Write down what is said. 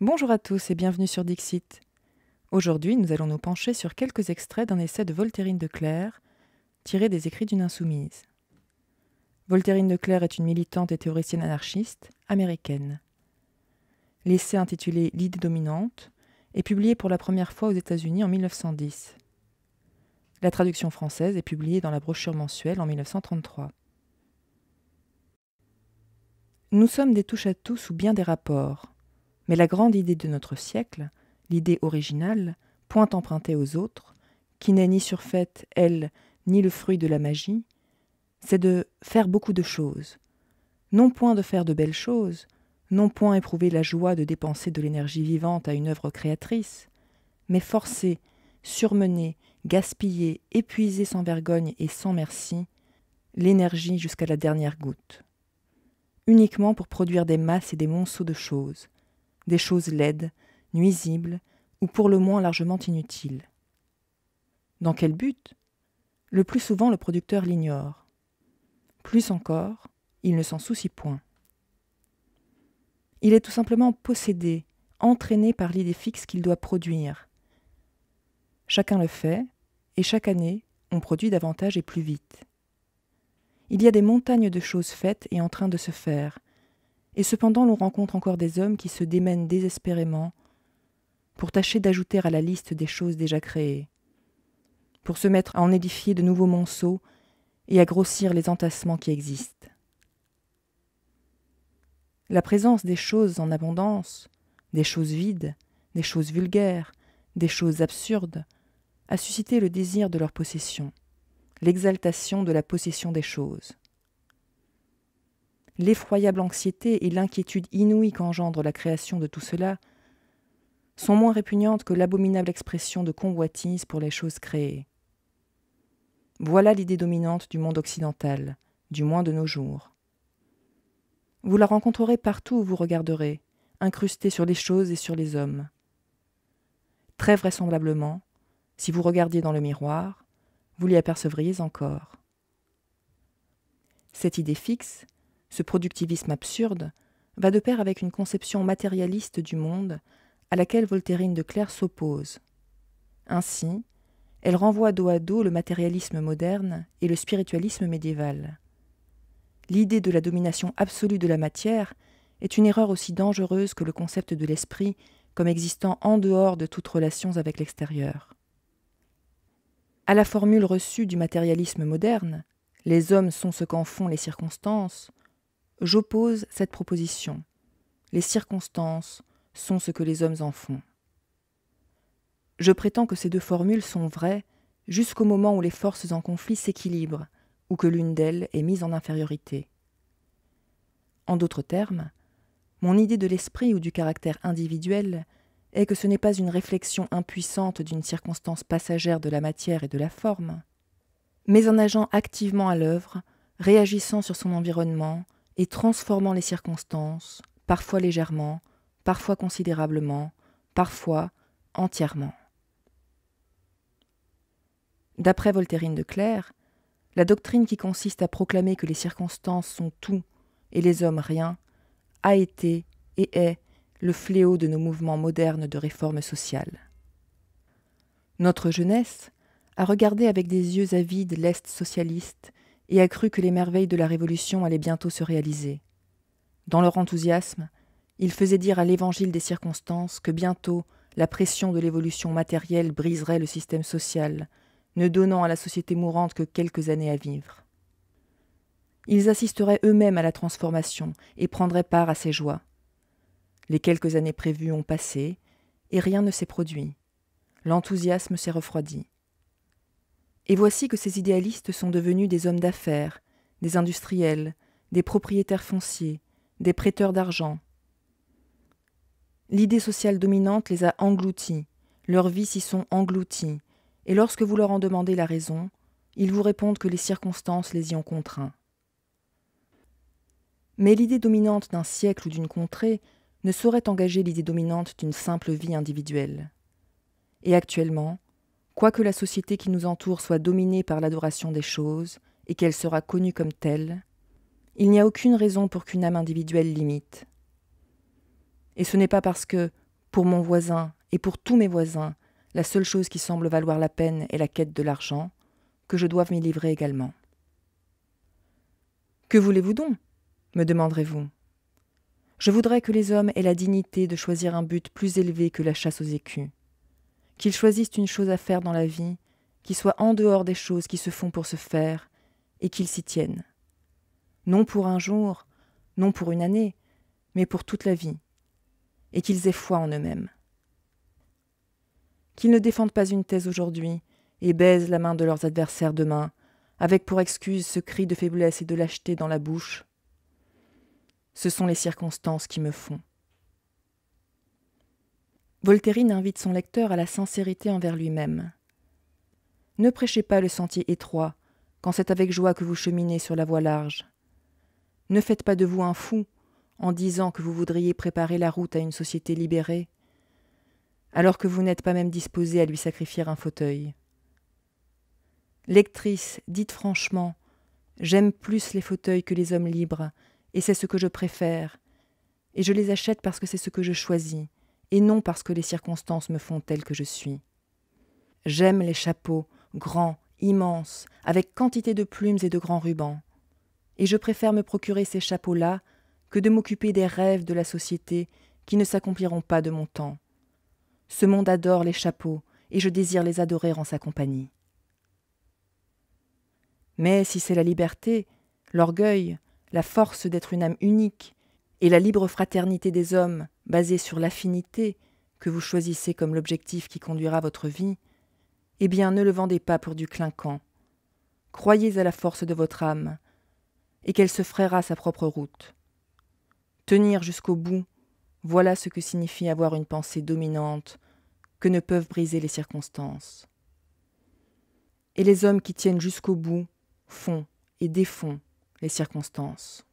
Bonjour à tous et bienvenue sur Dixit. Aujourd'hui, nous allons nous pencher sur quelques extraits d'un essai de Voltairine de Clair, tiré des écrits d'une insoumise. Volterine de Clair est une militante et théoricienne anarchiste américaine. L'essai intitulé L'idée dominante est publié pour la première fois aux États-Unis en 1910. La traduction française est publiée dans la brochure mensuelle en 1933. Nous sommes des touches à tous ou bien des rapports mais la grande idée de notre siècle, l'idée originale, point empruntée aux autres, qui n'est ni surfaite, elle, ni le fruit de la magie, c'est de faire beaucoup de choses. Non point de faire de belles choses, non point éprouver la joie de dépenser de l'énergie vivante à une œuvre créatrice, mais forcer, surmener, gaspiller, épuiser sans vergogne et sans merci l'énergie jusqu'à la dernière goutte, uniquement pour produire des masses et des monceaux de choses, des choses laides, nuisibles ou pour le moins largement inutiles. Dans quel but Le plus souvent le producteur l'ignore. Plus encore, il ne s'en soucie point. Il est tout simplement possédé, entraîné par l'idée fixe qu'il doit produire. Chacun le fait, et chaque année, on produit davantage et plus vite. Il y a des montagnes de choses faites et en train de se faire, et cependant l'on rencontre encore des hommes qui se démènent désespérément pour tâcher d'ajouter à la liste des choses déjà créées, pour se mettre à en édifier de nouveaux monceaux et à grossir les entassements qui existent. La présence des choses en abondance, des choses vides, des choses vulgaires, des choses absurdes, a suscité le désir de leur possession, l'exaltation de la possession des choses l'effroyable anxiété et l'inquiétude inouïe qu'engendre la création de tout cela, sont moins répugnantes que l'abominable expression de convoitise pour les choses créées. Voilà l'idée dominante du monde occidental, du moins de nos jours. Vous la rencontrerez partout où vous regarderez, incrustée sur les choses et sur les hommes. Très vraisemblablement, si vous regardiez dans le miroir, vous l'y apercevriez encore. Cette idée fixe, ce productivisme absurde va de pair avec une conception matérialiste du monde à laquelle Voltairine de Clair s'oppose. Ainsi, elle renvoie dos à dos le matérialisme moderne et le spiritualisme médiéval. L'idée de la domination absolue de la matière est une erreur aussi dangereuse que le concept de l'esprit comme existant en dehors de toutes relations avec l'extérieur. À la formule reçue du matérialisme moderne, les hommes sont ce qu'en font les circonstances, J'oppose cette proposition. Les circonstances sont ce que les hommes en font. Je prétends que ces deux formules sont vraies jusqu'au moment où les forces en conflit s'équilibrent ou que l'une d'elles est mise en infériorité. En d'autres termes, mon idée de l'esprit ou du caractère individuel est que ce n'est pas une réflexion impuissante d'une circonstance passagère de la matière et de la forme, mais un agent activement à l'œuvre, réagissant sur son environnement, et transformant les circonstances, parfois légèrement, parfois considérablement, parfois entièrement. D'après Voltairine de Clare, la doctrine qui consiste à proclamer que les circonstances sont tout et les hommes rien a été et est le fléau de nos mouvements modernes de réforme sociale. Notre jeunesse a regardé avec des yeux avides l'Est socialiste et a cru que les merveilles de la Révolution allaient bientôt se réaliser. Dans leur enthousiasme, ils faisaient dire à l'évangile des circonstances que bientôt la pression de l'évolution matérielle briserait le système social, ne donnant à la société mourante que quelques années à vivre. Ils assisteraient eux-mêmes à la transformation et prendraient part à ses joies. Les quelques années prévues ont passé, et rien ne s'est produit. L'enthousiasme s'est refroidi. Et voici que ces idéalistes sont devenus des hommes d'affaires, des industriels, des propriétaires fonciers, des prêteurs d'argent. L'idée sociale dominante les a engloutis, leurs vies s'y sont englouties, et lorsque vous leur en demandez la raison, ils vous répondent que les circonstances les y ont contraints. Mais l'idée dominante d'un siècle ou d'une contrée ne saurait engager l'idée dominante d'une simple vie individuelle. Et actuellement, quoique la société qui nous entoure soit dominée par l'adoration des choses, et qu'elle sera connue comme telle, il n'y a aucune raison pour qu'une âme individuelle limite. Et ce n'est pas parce que, pour mon voisin et pour tous mes voisins, la seule chose qui semble valoir la peine est la quête de l'argent, que je doive m'y livrer également. Que voulez-vous donc me demanderez-vous. Je voudrais que les hommes aient la dignité de choisir un but plus élevé que la chasse aux écus, qu'ils choisissent une chose à faire dans la vie, qui soit en dehors des choses qui se font pour se faire, et qu'ils s'y tiennent. Non pour un jour, non pour une année, mais pour toute la vie, et qu'ils aient foi en eux-mêmes. Qu'ils ne défendent pas une thèse aujourd'hui, et baisent la main de leurs adversaires demain, avec pour excuse ce cri de faiblesse et de lâcheté dans la bouche. Ce sont les circonstances qui me font. Voltairine invite son lecteur à la sincérité envers lui-même. Ne prêchez pas le sentier étroit, quand c'est avec joie que vous cheminez sur la voie large. Ne faites pas de vous un fou, en disant que vous voudriez préparer la route à une société libérée, alors que vous n'êtes pas même disposé à lui sacrifier un fauteuil. Lectrice, dites franchement, j'aime plus les fauteuils que les hommes libres, et c'est ce que je préfère, et je les achète parce que c'est ce que je choisis et non parce que les circonstances me font telle que je suis. J'aime les chapeaux, grands, immenses, avec quantité de plumes et de grands rubans. Et je préfère me procurer ces chapeaux-là que de m'occuper des rêves de la société qui ne s'accompliront pas de mon temps. Ce monde adore les chapeaux, et je désire les adorer en sa compagnie. Mais si c'est la liberté, l'orgueil, la force d'être une âme unique, et la libre fraternité des hommes basé sur l'affinité que vous choisissez comme l'objectif qui conduira votre vie, eh bien ne le vendez pas pour du clinquant. Croyez à la force de votre âme, et qu'elle se fraiera sa propre route. Tenir jusqu'au bout, voilà ce que signifie avoir une pensée dominante que ne peuvent briser les circonstances. Et les hommes qui tiennent jusqu'au bout font et défont les circonstances.